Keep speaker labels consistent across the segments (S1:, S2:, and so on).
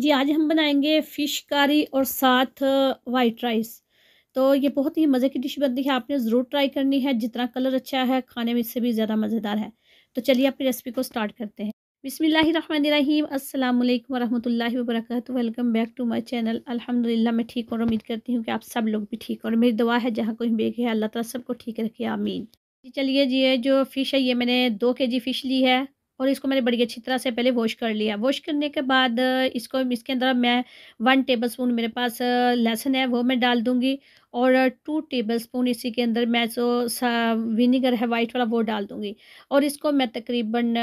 S1: जी आज हम बनाएंगे फ़िश कारी और साथ वाइट राइस तो ये बहुत ही मज़े की डिश बनती है आपने ज़रूर ट्राई करनी है जितना कलर अच्छा है खाने में इससे भी ज़्यादा मज़ेदार है तो चलिए अपनी रेसिपी को स्टार्ट करते हैं बिसमीम अल्लाम वालेकुम वरक welcome back to my channel अलहमदिल्ला मैं ठीक और उम्मीद करती हूँ कि आप सब लोग भी ठीक और मेरी दुआ है जहाँ कोई बेग है अल्लाह ताला सबको ठीक रखे आमीन जी चलिए जी ये जो फ़िश है ये मैंने दो के जी फ़िश ली है और इसको मैंने बड़ी अच्छी तरह से पहले वॉश कर लिया वॉश करने के बाद इसको इसके अंदर मैं वन टेबल स्पून मेरे पास लहसुन है वो मैं डाल दूँगी और टू टेबल स्पून इसी के अंदर मैं जो विनीगर है वाइट वाला वो डाल दूँगी और इसको मैं तकरीबन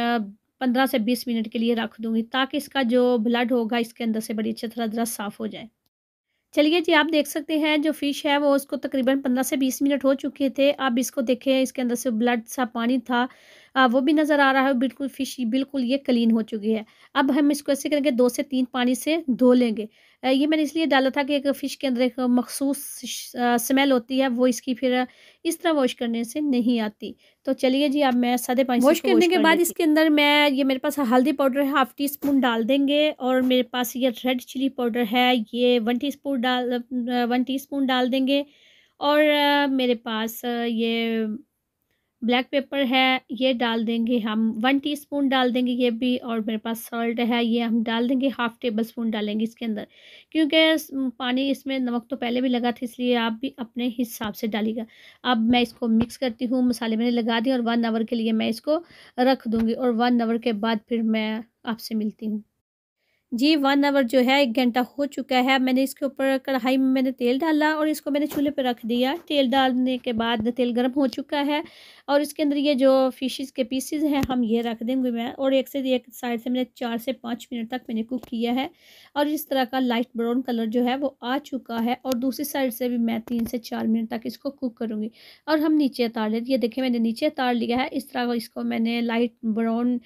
S1: पंद्रह से बीस मिनट के लिए रख दूँगी ताकि इसका जो ब्लड होगा इसके अंदर से बड़ी अच्छी तरह ज़रा साफ़ हो जाए चलिए जी आप देख सकते हैं जो फ़िश है वो उसको तकरीबन पंद्रह से बीस मिनट हो चुके थे अब इसको देखें इसके अंदर से ब्लड सा पानी था वो भी नज़र आ रहा है बिल्कुल फ़िश बिल्कुल ये क्लीन हो चुकी है अब हम इसको ऐसे करेंगे दो से तीन पानी से धो लेंगे ये मैंने इसलिए डाला था कि एक फ़िश के अंदर एक मखसूस स्मेल होती है वो इसकी फिर इस तरह वॉश करने से नहीं आती तो चलिए जी अब मैं सादे पानी वॉश करने के बाद इसके अंदर मैं ये मेरे पास हल्दी पाउडर है हाफ़ टी स्पून डाल देंगे और मेरे पास ये रेड चिली पाउडर है ये वन टी स्पून डाल वन टी स्पून डाल देंगे और मेरे पास ये ब्लैक पेपर है ये डाल देंगे हम वन टीस्पून डाल देंगे ये भी और मेरे पास सॉल्ट है ये हम डाल देंगे हाफ़ टेबल स्पून डालेंगे इसके अंदर क्योंकि पानी इसमें नमक तो पहले भी लगा था इसलिए आप भी अपने हिसाब से डालिएगा अब मैं इसको मिक्स करती हूँ मसाले मैंने लगा दिए और वन आवर के लिए मैं इसको रख दूँगी और वन आवर के बाद फिर मैं आपसे मिलती हूँ जी वन आवर जो है एक घंटा हो चुका है मैंने इसके ऊपर कढ़ाई में मैंने तेल डाला और इसको मैंने चूल्हे पर रख दिया तेल डालने के बाद तेल गर्म हो चुका है और इसके अंदर ये जो फिशेस के पीसेस हैं हम ये रख देंगे मैं और एक से एक साइड से मैंने चार से पाँच मिनट तक मैंने कुक किया है और इस तरह का लाइट ब्राउन कलर जो है वो आ चुका है और दूसरी साइड से भी मैं तीन से चार मिनट तक इसको कुक करूँगी और हम नीचे उतार लेते ये देखें मैंने नीचे उतार लिया है इस तरह इसको मैंने लाइट ब्राउन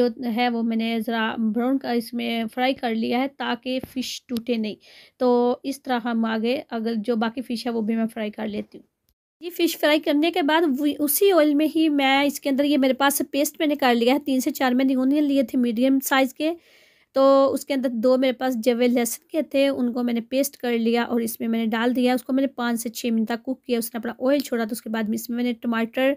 S1: जो है वो मैंने ज़रा ब्राउन का इसमें फ्राई फ्राई कर लिया है ताकि फ़िश टूटे नहीं तो इस तरह हम आगे अगर जो बाकी फ़िश है वो भी मैं फ्राई कर लेती हूँ ये फ़िश फ्राई करने के बाद उसी ऑयल में ही मैं इसके अंदर ये मेरे पास पेस्ट मैंने कर लिया है तीन से चार मैंने ओनियन लिए थे मीडियम साइज़ के तो उसके अंदर दो मेरे पास जवे लहसुन के थे उनको मैंने पेस्ट कर लिया और इसमें मैंने डाल दिया उसको मैंने पाँच से छः मिनट तक कुक किया उसने अपना ऑयल छोड़ा तो उसके बाद में इसमें मैंने टमाटर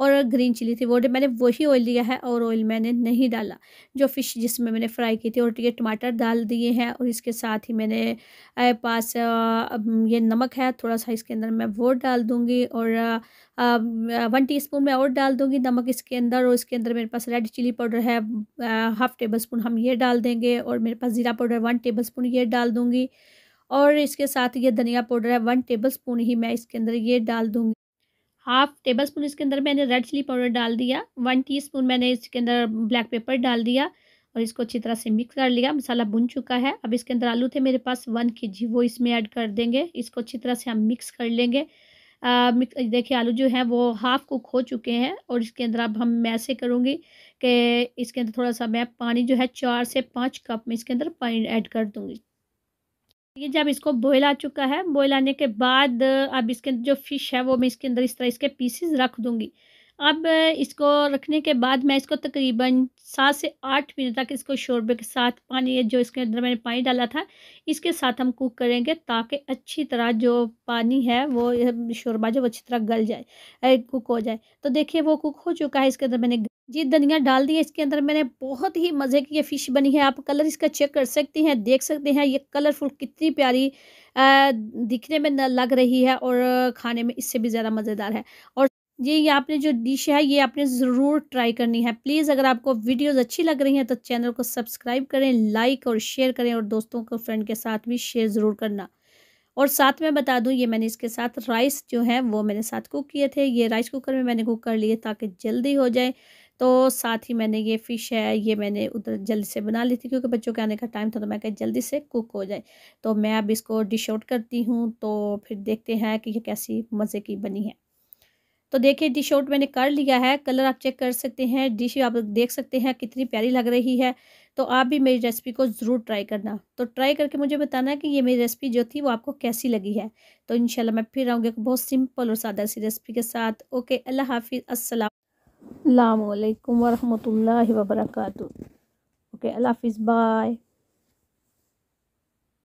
S1: और ग्रीन चिली थी वो मैंने वही ऑयल लिया है और ऑयल मैंने नहीं डाला जो फ़िश जिसमें मैंने फ्राई की थी और ये टमाटर डाल दिए हैं और इसके साथ ही मैंने पास ये नमक है थोड़ा सा इसके अंदर मैं वो डाल दूँगी और वन स्पून मैं और डाल दूँगी नमक इसके अंदर और इसके अंदर मेरे पास रेड चिली पाउडर है हाफ़ टेबल स्पून हम ये डाल देंगे और मेरे पास ज़ीरा पाउडर वन टेबल स्पून ये डाल दूँगी और इसके साथ ये धनिया पाउडर है वन टेबल स्पून ही मैं इसके अंदर ये डाल दूँगी हाफ टेबल स्पून इसके अंदर मैंने रेड चिली पाउडर डाल दिया वन टीस्पून मैंने इसके अंदर ब्लैक पेपर डाल दिया और इसको अच्छी तरह से मिक्स कर लिया मसाला बुन चुका है अब इसके अंदर आलू थे मेरे पास वन के जी वो इसमें ऐड कर देंगे इसको अच्छी तरह से हम मिक्स कर लेंगे देखिए आलू जो है वो हाफ़ कुक हो चुके हैं और इसके अंदर अब हम मैं ऐसे करूँगी कि इसके अंदर थोड़ा सा मैं पानी जो है चार से पाँच कप में इसके अंदर पानी ऐड कर दूँगी ये जब इसको बॉयल आ चुका है बॉयल आने के बाद अब इसके जो फिश है वो मैं इसके अंदर इस तरह इसके पीसेस रख दूंगी अब इसको रखने के बाद मैं इसको तकरीबन सात से आठ मिनट तक इसको शोरबे के साथ पानी जो इसके अंदर मैंने पानी डाला था इसके साथ हम कुक करेंगे ताकि अच्छी तरह जो पानी है वो शोरबा जो अच्छी तरह गल जाए कुक हो जाए तो देखिए वो कुक हो चुका है इसके अंदर मैंने जी धनिया डाल दी है इसके अंदर मैंने बहुत ही मज़े की ये फ़िश बनी है आप कलर इसका चेक कर सकते हैं देख सकते हैं ये कलरफुल कितनी प्यारी दिखने में लग रही है और खाने में इससे भी ज़्यादा मज़ेदार है और ये ये आपने जो डिश है ये आपने ज़रूर ट्राई करनी है प्लीज़ अगर आपको वीडियोस अच्छी लग रही हैं तो चैनल को सब्सक्राइब करें लाइक और शेयर करें और दोस्तों को फ्रेंड के साथ भी शेयर ज़रूर करना और साथ में बता दूं ये मैंने इसके साथ राइस जो है वो मैंने साथ कुक किए थे ये राइस कुकर में मैंने कुक कर लिए ताकि जल्दी हो जाए तो साथ ही मैंने ये फ़िश है ये मैंने उधर जल्दी से बना ली थी क्योंकि बच्चों के आने का टाइम था तो मैं कहा जल्दी से कुक हो जाए तो मैं अब इसको डिश आउट करती हूँ तो फिर देखते हैं कि ये कैसी मज़े की बनी है तो देखिए डिश आउट मैंने कर लिया है कलर आप चेक कर सकते हैं डिश आप देख सकते हैं कितनी प्यारी लग रही है तो आप भी मेरी रेसिपी को ज़रूर ट्राई करना तो ट्राई करके मुझे बताना कि ये मेरी रेसिपी जो थी वो आपको कैसी लगी है तो इनशाला मैं फिर आऊँगी बहुत सिंपल और सादा सी रेसिपी के साथ ओके अल्लाह हाफिज़ असलकम वरहमल वर्क ओके अल्लाह हाफिज़ बाय